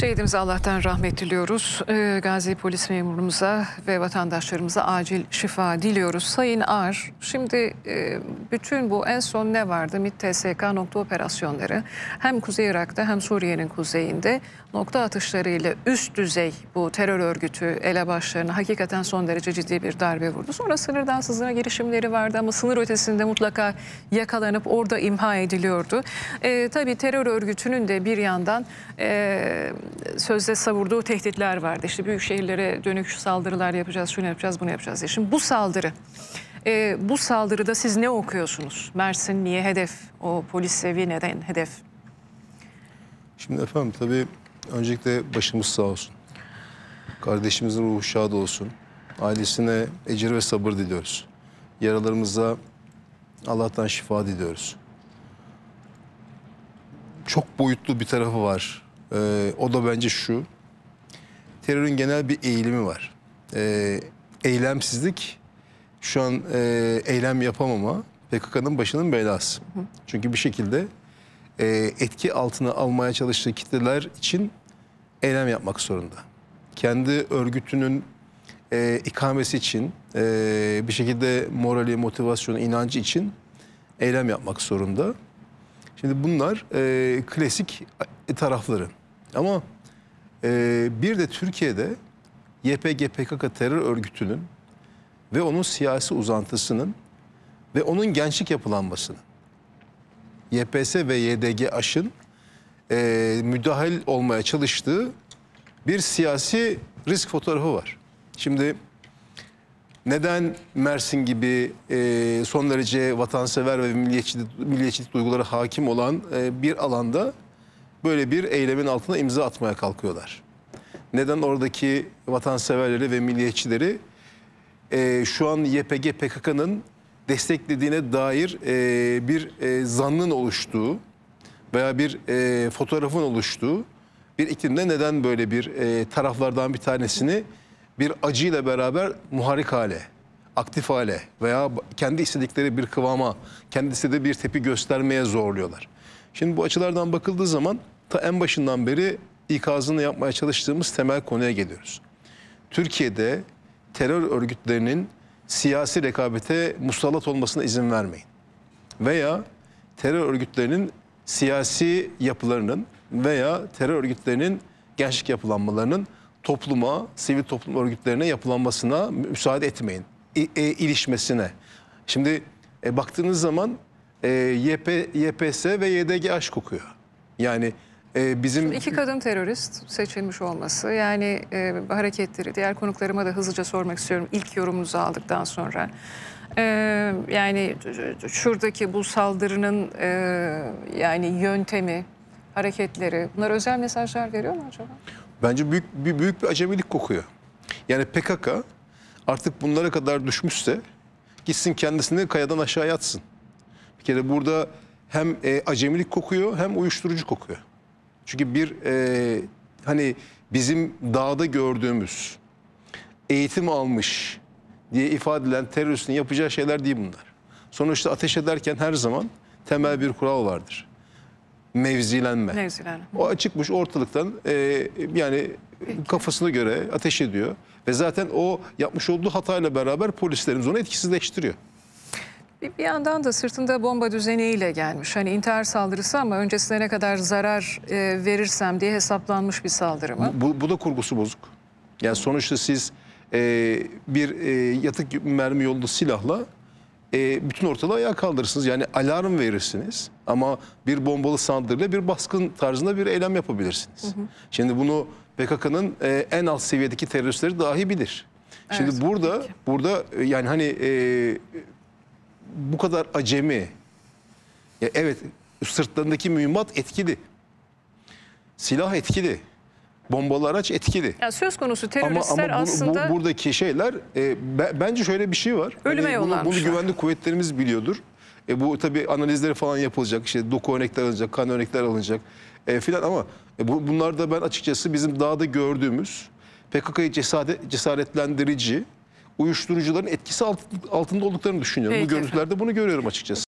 Şehidimize Allah'tan rahmet diliyoruz. Ee, Gazi polis memurumuza ve vatandaşlarımıza acil şifa diliyoruz. Sayın Ağar, şimdi e, bütün bu en son ne vardı? MİT TSK nokta operasyonları hem Kuzey Irak'ta hem Suriye'nin kuzeyinde nokta atışlarıyla üst düzey bu terör örgütü elebaşlarına hakikaten son derece ciddi bir darbe vurdu. Sonra sınırdan sızına girişimleri vardı ama sınır ötesinde mutlaka yakalanıp orada imha ediliyordu. E, tabii terör örgütünün de bir yandan... E, sözde savurduğu tehditler vardı. İşte büyük şehirlere dönük saldırılar yapacağız, şunu yapacağız, bunu yapacağız diye. Şimdi bu saldırı, e, bu saldırıda siz ne okuyorsunuz? Mersin niye hedef? O polis seviye neden hedef? Şimdi efendim tabii öncelikle başımız sağ olsun. Kardeşimizin ruhu şad olsun. Ailesine ecir ve sabır diliyoruz. Yaralarımıza Allah'tan şifa diliyoruz. Çok boyutlu bir tarafı var ee, o da bence şu. Terörün genel bir eğilimi var. Ee, eylemsizlik şu an e, eylem yapamama PKK'nın başının belası. Hı. Çünkü bir şekilde e, etki altına almaya çalıştığı kitleler için eylem yapmak zorunda. Kendi örgütünün e, ikamesi için, e, bir şekilde morali, motivasyonu, inancı için eylem yapmak zorunda. Şimdi bunlar e, klasik e, tarafları. Ama e, bir de Türkiye'de YPG PKK terör örgütünün ve onun siyasi uzantısının ve onun gençlik yapılanmasının YPS ve YDG aşın e, müdahil olmaya çalıştığı bir siyasi risk fotoğrafı var. Şimdi neden Mersin gibi e, son derece vatansever ve milliyetçi, milliyetçilik duyguları hakim olan e, bir alanda böyle bir eylemin altına imza atmaya kalkıyorlar? Neden oradaki vatanseverleri ve milliyetçileri e, şu an YPG PKK'nın desteklediğine dair e, bir e, zannın oluştuğu veya bir e, fotoğrafın oluştuğu bir iklimde neden böyle bir e, taraflardan bir tanesini bir acıyla beraber muharik hale, aktif hale veya kendi istedikleri bir kıvama, kendisi de bir tepi göstermeye zorluyorlar. Şimdi bu açılardan bakıldığı zaman ta en başından beri ikazını yapmaya çalıştığımız temel konuya geliyoruz. Türkiye'de terör örgütlerinin siyasi rekabete musallat olmasına izin vermeyin. Veya terör örgütlerinin siyasi yapılarının veya terör örgütlerinin gençlik yapılanmalarının topluma, sivil toplum örgütlerine yapılanmasına müsaade etmeyin. İ, e, ilişmesine. Şimdi e, baktığınız zaman e, YP, YPS ve YDG aşk kokuyor. Yani e, bizim... Şimdi iki kadın terörist seçilmiş olması yani e, hareketleri diğer konuklarıma da hızlıca sormak istiyorum İlk yorumunuzu aldıktan sonra. E, yani şuradaki bu saldırının e, yani yöntemi, hareketleri bunlar özel mesajlar veriyor mu acaba? Bence büyük bir, büyük bir acemilik kokuyor. Yani PKK artık bunlara kadar düşmüşse gitsin kendisini kayadan aşağı yatsın. Bir kere burada hem e, acemilik kokuyor hem uyuşturucu kokuyor. Çünkü bir e, hani bizim dağda gördüğümüz eğitim almış diye ifade edilen teröristin yapacağı şeyler değil bunlar. Sonuçta ateş ederken her zaman temel bir kural vardır mevzilenme. Mevzilenme. O çıkmış ortalıktan e, yani Peki. kafasına göre ateş ediyor. Ve zaten o yapmış olduğu hatayla beraber polislerimiz onu etkisizleştiriyor. Bir, bir yandan da sırtında bomba düzeniyle gelmiş. Hani intihar saldırısı ama öncesine ne kadar zarar e, verirsem diye hesaplanmış bir saldırı mı? Bu, bu, da kurgusu bozuk. Yani sonuçta siz e, bir e, yatık mermi yollu silahla e, bütün ortalığı ayağa kaldırırsınız. Yani alarm verirsiniz ama bir bombalı saldırıyla bir baskın tarzında bir eylem yapabilirsiniz. Hı hı. Şimdi bunu PKK'nın e, en alt seviyedeki teröristleri dahi bilir. Şimdi evet, burada peki. burada e, yani hani e, bu kadar acemi ya evet sırtlarındaki mühimmat etkili. Silah etkili bombalı araç etkili. Yani söz konusu teröristler ama, ama bunu, aslında... Bu, buradaki şeyler e, bence şöyle bir şey var. Hani Ölüme hani bunu, bunu güvenlik kuvvetlerimiz biliyordur. E, bu tabii analizleri falan yapılacak. işte doku örnekler alınacak, kan örnekler alınacak e, filan ama e, bu, bunlar da ben açıkçası bizim dağda gördüğümüz PKK'yı cesaret, cesaretlendirici uyuşturucuların etkisi altında olduklarını düşünüyorum. Peki. Bu görüntülerde bunu görüyorum açıkçası.